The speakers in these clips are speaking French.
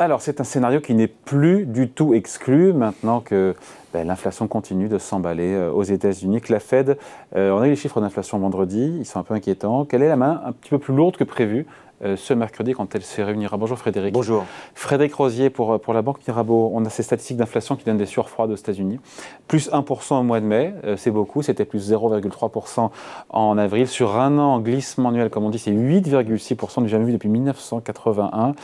Alors c'est un scénario qui n'est plus du tout exclu maintenant que ben, l'inflation continue de s'emballer euh, aux États-Unis, que la Fed, euh, on a eu les chiffres d'inflation vendredi, ils sont un peu inquiétants, qu'elle est la main un petit peu plus lourde que prévu euh, ce mercredi quand elle se réunira. Bonjour Frédéric. Bonjour. Frédéric Rosier pour, pour la Banque Mirabeau. On a ces statistiques d'inflation qui donnent des sueurs froides aux États-Unis. Plus 1% au mois de mai, c'est beaucoup. C'était plus 0,3% en avril. Sur un an, en glissement annuel, comme on dit, c'est 8,6% du jamais vu depuis 1981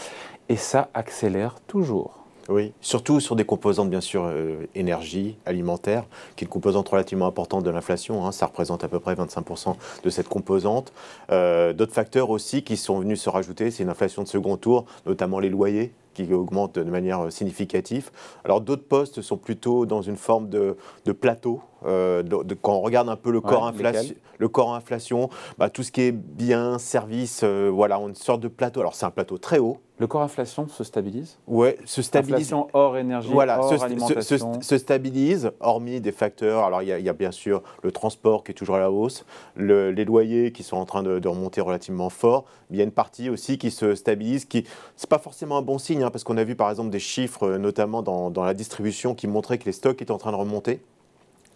et ça accélère toujours. Oui, surtout sur des composantes, bien sûr, euh, énergie, alimentaire, qui est une composante relativement importante de l'inflation. Hein. ça représente à peu près 25% de cette composante. Euh, d'autres facteurs aussi qui sont venus se rajouter, c'est une inflation de second tour, notamment les loyers qui augmentent de manière euh, significative. Alors d'autres postes sont plutôt dans une forme de plateau, euh, quand on regarde un peu le corps, inflation, le corps inflation, bah, tout ce qui est biens, services, euh, voilà, on une sorte de plateau. Alors c'est un plateau très haut. Le corps inflation se stabilise Oui, se stabilise. hors énergie, voilà, hors se, alimentation. Se, se, stabilise, hormis des facteurs. Alors, il y, a bien sûr le transport qui est toujours à la hausse, les loyers qui sont en train de, remonter relativement fort. il y a une partie aussi qui se stabilise, Ce n'est pas forcément un bon signe, hein, parce qu'on a vu par exemple des chiffres, euh, notamment dans la distribution, qui montraient que les stocks étaient en train de remonter.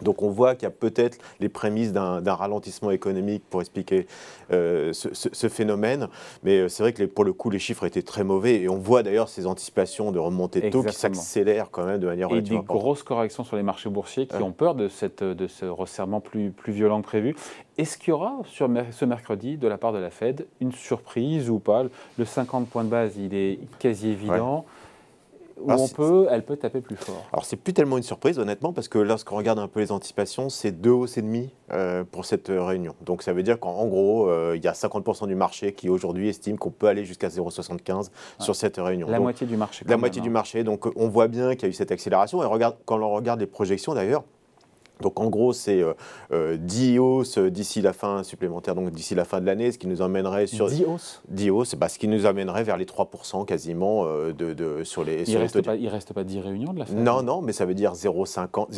Donc on voit qu'il y a peut-être les prémices d'un ralentissement économique pour expliquer euh, ce, phénomène. Mais euh, c'est vrai que pour le coup, les chiffres étaient très mauvais. Et on voit d'ailleurs ces anticipations de remontée de taux qui s'accélèrent quand même de manière Et des grosses corrections sur les marchés boursiers qui ont peur de, de ce resserrement plus, violent que prévu. Est-ce qu'il y aura ce mercredi, de la part de la Fed, une surprise ou pas Le 50 points de base, il est quasi évident où on elle peut taper plus fort. Alors c'est plus tellement une surprise honnêtement parce que lorsqu'on regarde un peu les anticipations, c'est deux hausses et demi euh, pour cette euh, réunion. Donc ça veut dire qu'en gros, euh, il y a 50% du marché qui aujourd'hui estime qu'on peut aller jusqu'à 0,75 sur cette réunion. La moitié du marché. La moitié du hein. marché. Donc on voit bien qu'il y a eu cette accélération et quand on regarde les projections d'ailleurs. Donc en gros, c'est 10 euh, hausses euh, euh, d'ici la fin supplémentaire, donc d'ici la fin de l'année, ce qui nous amènerait sur... 10 hausses 10 hausses, ce qui nous amènerait vers les 3% quasiment de, sur les... Il ne reste, pas 10 réunions de la fin Non, non, mais ça veut dire 0,75,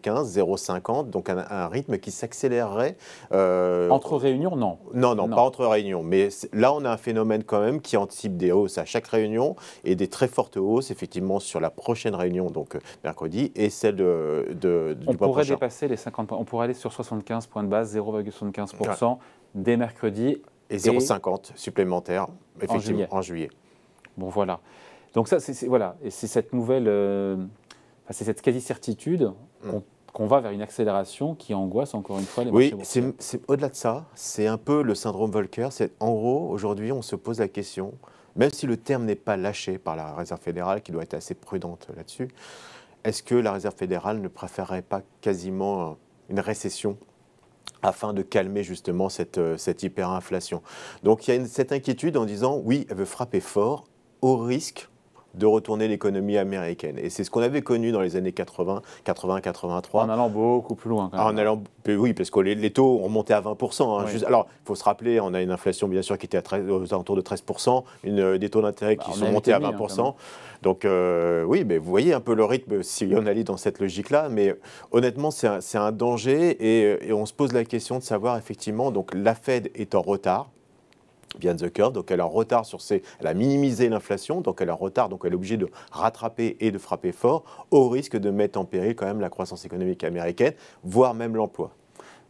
0,50, donc un, rythme qui s'accélérerait. Entre réunions, non. non. Non, pas entre réunions. Mais là, on a un phénomène quand même qui anticipe des hausses à chaque réunion et des très fortes hausses, effectivement, sur la prochaine réunion, donc mercredi, et celle du mois prochain les 50 On pourrait aller sur 75 points de base, 0,75% dès mercredi. Et 0,50 supplémentaire, effectivement, en juillet. Bon, voilà. Donc ça, c'est voilà. Et c'est cette nouvelle, euh, c'est cette quasi-certitude mm. qu'on va vers une accélération qui angoisse encore une fois les oui, Oui, c'est au-delà de ça, c'est un peu le syndrome Volcker. C'est en gros, aujourd'hui, on se pose la question, même si le terme n'est pas lâché par la Réserve fédérale, qui doit être assez prudente là-dessus, est-ce que la Réserve fédérale ne préférerait pas quasiment euh, une récession afin de calmer justement cette, euh, hyperinflation. Donc il y a cette inquiétude en disant oui, elle veut frapper fort au risque de retourner l'économie américaine. Et c'est ce qu'on avait connu dans les années 80, 80, 83. En allant beaucoup plus loin. En allant, oui, parce que les, taux ont monté à 20%. Hein. alors, il faut se rappeler, on a une inflation, bien sûr, qui était à aux alentours de 13%, euh, des taux d'intérêt bah, qui sont montés à 20%. Hein, donc, euh, oui, mais vous voyez un peu le rythme si on allait dans cette logique-là. Mais honnêtement, c'est un, danger et, et on se pose la question de savoir, effectivement, donc la Fed est en retard behind the curve, donc elle a en retard sur ses, elle a minimisé l'inflation, donc elle est retard, donc elle est obligée de rattraper et de frapper fort, au risque de mettre en péril quand même la croissance économique américaine, voire même l'emploi.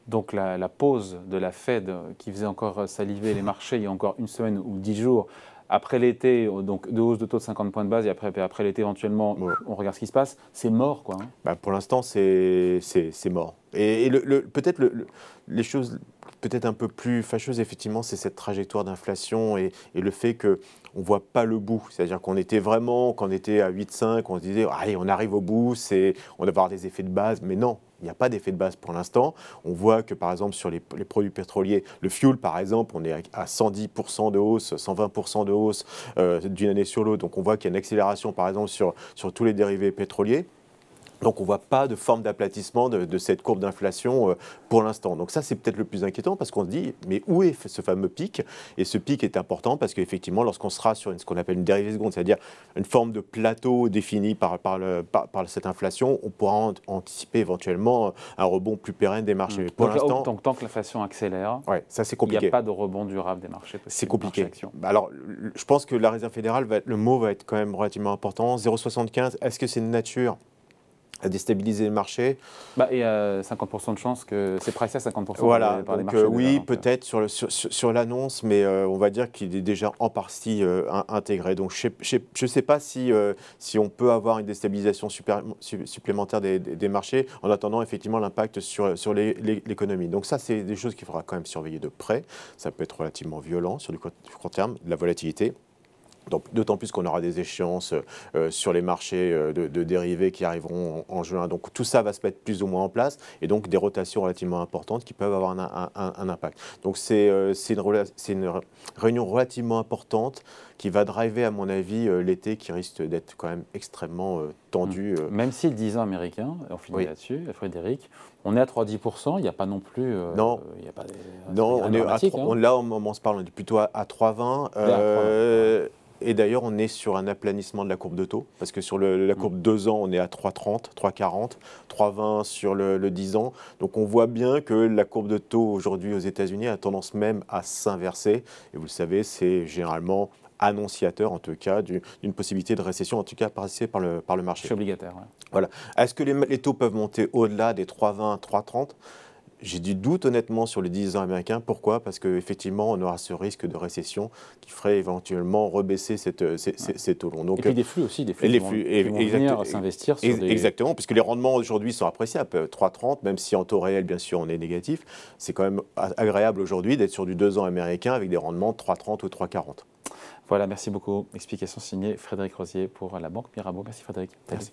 Donc la, pause de la Fed euh, qui faisait encore euh, saliver les marchés il y a encore une semaine ou dix jours après l'été, donc de hausse de taux de 50 points de base, et après, après l'été, éventuellement, on regarde ce qui se passe, c'est mort, quoi. Hein. Bah, pour l'instant, c'est mort. Et, peut-être les choses peut-être un peu plus fâcheuses, effectivement, c'est cette trajectoire d'inflation et, le fait que ne voit pas le bout. C'est-à-dire qu'on était vraiment, qu'on était à 8,5, on se disait, ah, allez, on arrive au bout, c'est, on va avoir des effets de base, mais non. Il n'y a pas d'effet de base pour l'instant. On voit que, par exemple, sur les, produits pétroliers, le fuel, par exemple, on est à 110% de hausse, 120% de hausse euh, d'une année sur l'autre. Donc, on voit qu'il y a une accélération, par exemple, sur tous les dérivés pétroliers. Donc on ne voit pas de forme d'aplatissement de, cette courbe d'inflation euh, pour l'instant. Donc ça, c'est peut-être le plus inquiétant parce qu'on se dit, mais où est ce fameux pic Et ce pic est important parce qu'effectivement, lorsqu'on sera sur ce qu'on appelle une dérivée seconde, c'est-à-dire une forme de plateau défini par, cette inflation, on pourra anticiper éventuellement un rebond plus pérenne des marchés. Mmh. pour l'instant... Tant, tant que l'inflation accélère, il n'y a pas de rebond durable des marchés. C'est compliqué. Bah, alors, je pense que la Réserve fédérale, le mot va être quand même relativement important. 0,75, est-ce que c'est de nature à déstabiliser les marchés. Bah, et euh, a 50% de chances que c'est pressé à 50% voilà, par, les, euh, oui, peut-être sur, sur, sur l'annonce, mais euh, on va dire qu'il est déjà en partie intégré. Donc je ne sais pas si, si on peut avoir une déstabilisation super, supplémentaire des, des, marchés en attendant effectivement l'impact sur, sur l'économie. Donc ça, c'est des choses qu'il faudra quand même surveiller de près. Ça peut être relativement violent sur du court terme, de la volatilité. D'autant plus qu'on aura des échéances euh, euh, sur les marchés euh, de, dérivés qui arriveront en, juin. Donc tout ça va se mettre plus ou moins en place et donc des rotations relativement importantes qui peuvent avoir un, impact. Donc c'est une, une, réunion relativement importante qui va driver, à mon avis, l'été qui risque d'être quand même extrêmement tendu. Mmh. Même si le 10 ans américain, on finit là-dessus, Frédéric, on est à 3 il n'y a pas non plus. non, il a pas non on est à hein. là, moment on se parle, est plutôt à, à 3,20. Et d'ailleurs, on est sur un aplanissement de la courbe de taux, parce que sur la courbe 2 mm. ans, on est à 3,30, 3,40, 3,20 sur le, 10 ans. Donc on voit bien que la courbe de taux aujourd'hui aux États-Unis a tendance même à s'inverser. Et vous le savez, c'est généralement annonciateur en tout cas d'une possibilité de récession, en tout cas passée par le, par le marché. C'est obligataire. Voilà. Est-ce que les, les taux peuvent monter au-delà des 3,20, 3,30 j'ai du doute honnêtement sur les 10 ans américains. Pourquoi Parce qu'effectivement, on aura ce risque de récession qui ferait éventuellement rebaisser cette, euh, ces, ouais. taux Donc, et puis euh, des flux aussi, des flux, les flux qui vont, venir s'investir Exactement, puisque les rendements aujourd'hui sont appréciables. 3,30, euh, même si en taux réel, bien sûr, on est négatif, c'est quand même agréable aujourd'hui d'être sur du 2 ans américain avec des rendements de 3,30 ou 3,40. Voilà, merci beaucoup. Explication signée Frédéric Rosier pour la Banque Mirabeau. Merci Frédéric. merci.